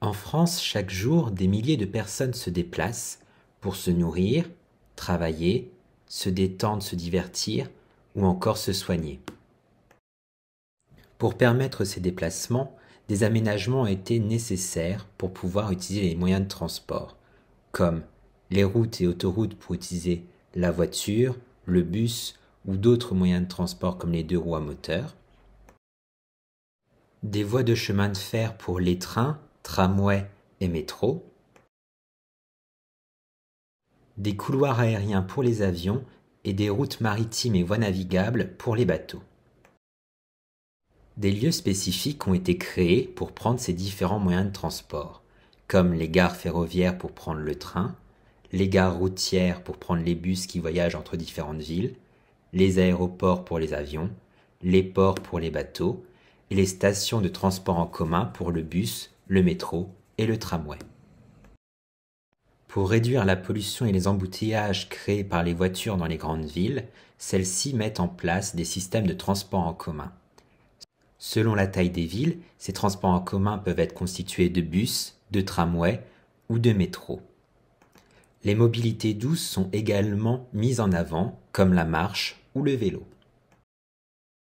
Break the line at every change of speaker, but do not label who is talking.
En France, chaque jour, des milliers de personnes se déplacent pour se nourrir, travailler, se détendre, se divertir ou encore se soigner. Pour permettre ces déplacements, des aménagements ont été nécessaires pour pouvoir utiliser les moyens de transport, comme les routes et autoroutes pour utiliser la voiture, le bus ou d'autres moyens de transport comme les deux roues à moteur, des voies de chemin de fer pour les trains tramways et métro, des couloirs aériens pour les avions et des routes maritimes et voies navigables pour les bateaux. Des lieux spécifiques ont été créés pour prendre ces différents moyens de transport, comme les gares ferroviaires pour prendre le train, les gares routières pour prendre les bus qui voyagent entre différentes villes, les aéroports pour les avions, les ports pour les bateaux, et les stations de transport en commun pour le bus, le métro et le tramway. Pour réduire la pollution et les embouteillages créés par les voitures dans les grandes villes, celles-ci mettent en place des systèmes de transport en commun. Selon la taille des villes, ces transports en commun peuvent être constitués de bus, de tramways ou de métro. Les mobilités douces sont également mises en avant, comme la marche ou le vélo.